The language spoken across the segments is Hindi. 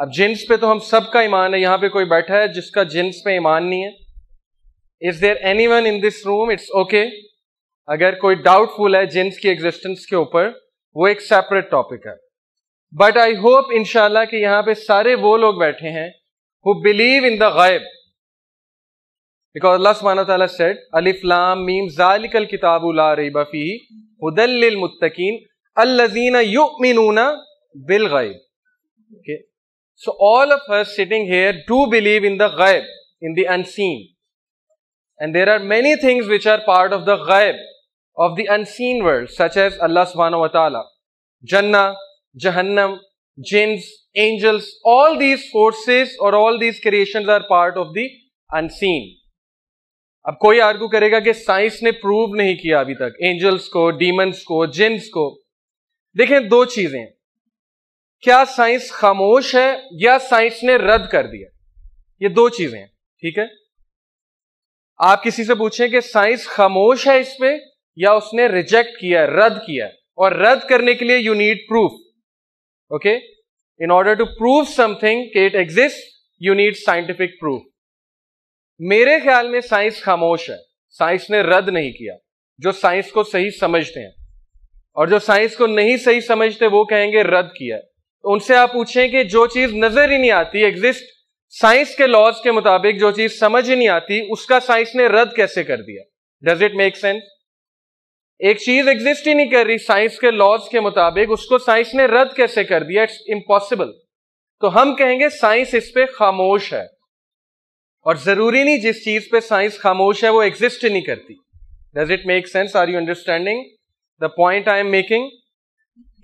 अब जिन्स पे तो हम सबका ईमान है यहां पे कोई बैठा है जिसका जिन्स पे ईमान नहीं है is there anyone in this room it's okay अगर कोई डाउटफुल है जिन्स की एग्जिस्टेंस के ऊपर वो एक सेपरेट टॉपिक है बट आई होप इंशाला कि यहां पे सारे वो लोग बैठे हैं हु बिलीव इन द गायब बिकॉज अल्लाह सुबहाना तआला सेड अलिफ लाम मीम जालिकल किताब ला रैबा फी हुदल लिल मुत्तकीन अल्लजीना युमिनूना बिल गायब So all of us sitting here do believe in the ghaib, in the unseen. And there are many things which are part of the ghaib, of the unseen world, such as Allah subhanahu wa ta'ala, Jannah, Jahannam, jinns, angels, all these forces or all these creations are part of the unseen. अब कोई आर्गू करेगा कि साइंस ने प्रूव नहीं किया अभी तक एंजल्स को डीमंस को जिन्स को देखें दो चीजें क्या साइंस खामोश है या साइंस ने रद्द कर दिया ये दो चीजें हैं ठीक है आप किसी से पूछें कि साइंस खामोश है इस पे या उसने रिजेक्ट किया रद्द किया और रद्द करने के लिए you need proof okay in order to prove something it exist you need scientific proof मेरे ख्याल में साइंस खामोश है साइंस ने रद्द नहीं किया जो साइंस को सही समझते हैं और जो साइंस को नहीं सही समझते वो कहेंगे रद्द किया है तो उनसे आप पूछें कि जो चीज नजर ही नहीं आती एग्जिस्ट साइंस के लॉज के मुताबिक जो चीज समझ ही नहीं आती उसका साइंस ने रद्द कैसे कर दिया डज इट मेक सेंस एक चीज एग्जिस्ट ही नहीं कर रही साइंस के लॉज के मुताबिक उसको साइंस ने रद्द कैसे कर दिया इट्स इम्पॉसिबल तो हम कहेंगे साइंस इस पे खामोश है और जरूरी नहीं जिस चीज पे साइंस खामोश है वो एग्जिस्ट नहीं करती does it make sense are you understanding the point I am making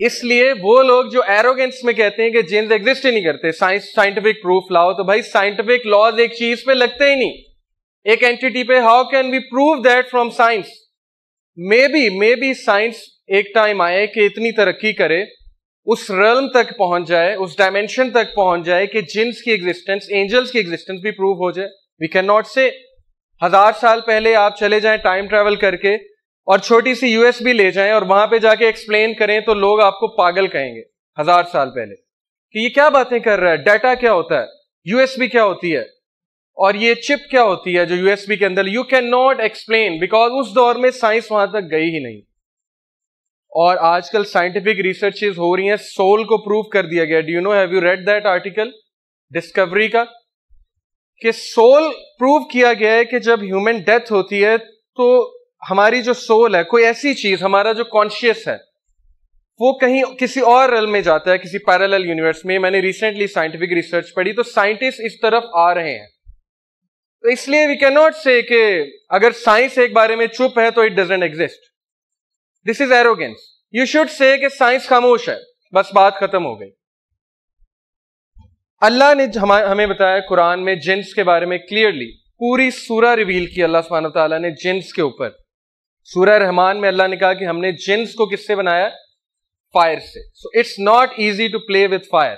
इसलिए वो लोग जो एरोगेंस में कहते हैं कि जेन्स एग्जिस्ट ही नहीं करते साइंस साइंटिफिक प्रूफ लाओ तो भाई साइंटिफिक लॉज एक चीज पे लगते ही नहीं एक एंटिटी पे how can we prove that from science maybe maybe science एक टाइम आए कि इतनी तरक्की करे उस रलम तक पहुंच जाए उस डायमेंशन तक पहुंच जाए कि जिन्स की एग्जिस्टेंस एंजल्स की एग्जिस्टेंस भी प्रूव हो जाए वी कैन नॉट से हजार साल पहले आप चले जाएं टाइम ट्रेवल करके और छोटी सी यूएसबी ले जाएं और वहां पे जाके एक्सप्लेन करें तो लोग आपको पागल कहेंगे हजार साल पहले कि ये क्या बातें कर रहा है डाटा क्या होता है यूएसबी क्या होती है और ये चिप क्या होती है जो यूएसबी के अंदर you can not explain because उस दौर में साइंस वहां तक गई ही नहीं और आजकल साइंटिफिक रिसर्चेज हो रही हैं सोल को प्रूव कर दिया गया do you know have you read that article discovery का कि सोल प्रूव किया गया है कि जब ह्यूमन डेथ होती है तो हमारी जो सोल है कोई ऐसी चीज हमारा जो कॉन्शियस है वो कहीं किसी और रल में जाता है किसी पैरेलल यूनिवर्स में मैंने रिसेंटली साइंटिफिक रिसर्च पढ़ी तो साइंटिस्ट इस तरफ आ रहे हैं तो इसलिए वी कैन नॉट से कि अगर साइंस एक बारे में चुप है तो it doesn't exist this is arrogance you should say कि साइंस खामोश है बस बात खत्म हो गई अल्लाह ने हमें बताया कुरान में जिन्स के बारे में क्लियरली पूरी सूरा रिवील की अल्लाह सुबहाना ने जिन्स के ऊपर सूर्य रहमान में अल्लाह ने कहा कि हमने जिन्स को किससे बनाया फायर से so it's not easy to play with fire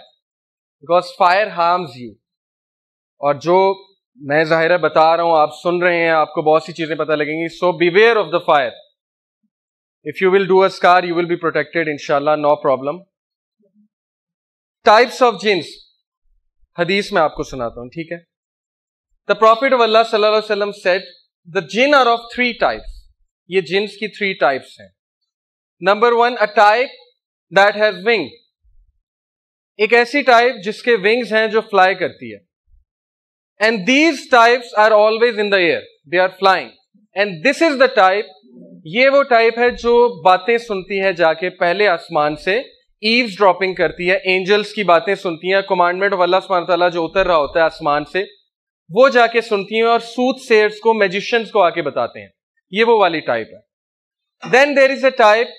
because fire harms you और जो मैं ज़ाहिर बता रहा हूं आप सुन रहे हैं आपको बहुत सी चीज़ें पता लगेंगी so beware of the fire if you will do a स्कार यू विल बी प्रोटेक्टेड इनशाला नो प्रॉब्लम टाइप्स ऑफ जिन्स हदीस में आपको सुनाता हूं ठीक है द प्रॉफिट ऑफ अल्लाह सल्लल्लाहु सेट द जिन आर ऑफ थ्री टाइप्स ये जिन्स की थ्री टाइप्स हैं number one a type that has wing एक ऐसी टाइप जिसके विंग्स हैं जो फ्लाई करती है and these types are always in the air they are flying and this is the type ये वो टाइप है जो बातें सुनती है जाके पहले आसमान से ईव्स ड्रॉपिंग करती है एंजल्स की बातें सुनती है कमांडमेंट अल्लाह सुमान तला जो उतर रहा होता है आसमान से वो जाके सुनती हैं और सूथ सेयर्स को मैजिशियंस को आके बताते हैं ये वो वाली टाइप है then there is a type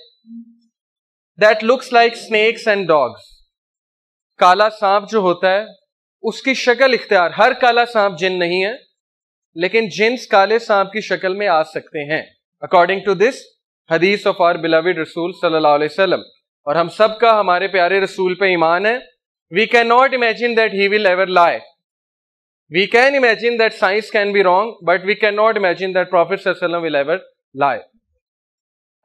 that looks like snakes and dogs काला सांप जो होता है उसकी शक्ल इख्तियार हर काला सांप जिन नहीं है लेकिन जिन्स काले सांप की शक्ल में आ सकते हैं अकॉर्डिंग टू दिस हदीस ऑफ आर बिलविड रसूल सल्लल्लाहु अलैहि वसल्लम और हम सबका हमारे प्यारे रसूल पे ईमान है we can not imagine that he will ever like we can imagine that science can be wrong but we can not imagine Prophet will ever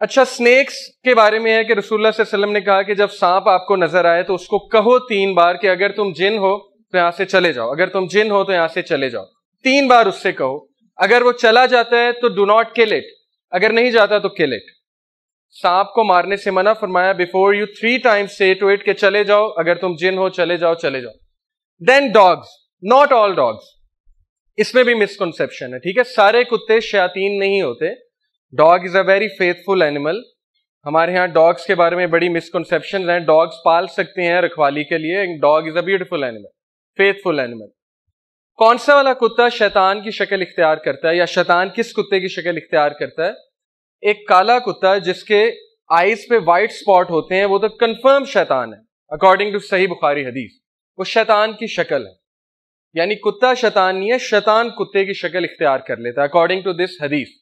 अच्छा स्नेक्स के बारे में है कि रसूलुल्लाह ने कहा कि जब सांप आपको नजर आए तो उसको कहो तीन बार कि अगर तुम जिन हो तो यहां से चले जाओ अगर तुम जिन हो तो यहां से चले जाओ तीन बार उससे कहो अगर वो चला जाता है तो डू नॉट किल इट अगर नहीं जाता तो किल इट सांप को मारने से मना फरमाया before you three times say to it के चले जाओ अगर तुम जिन हो चले जाओ चले जाओ then dogs not all dogs इसमें भी मिसकनसेप्शन है ठीक है सारे कुत्ते शयातीन नहीं होते dog is a very faithful animal हमारे यहाँ डॉग्स के बारे में बड़ी मिसकनसेप्शन हैं डॉग्स पाल सकते हैं रखवाली के लिए dog is a beautiful animal faithful animal कौन सा वाला कुत्ता शैतान की शक्ल इख्तियार करता है या शैतान किस कुत्ते की शक्ल इख्तियार करता है एक काला कुत्ता जिसके आईज पे वाइट स्पॉट होते हैं वो तो कंफर्म शैतान है अकॉर्डिंग टू सही बुखारी हदीस वो शैतान की शक्ल है यानी कुत्ता शैतान नहीं है शैतान कुत्ते की शक्ल इख्तियार कर लेता है अकॉर्डिंग टू दिस हदीस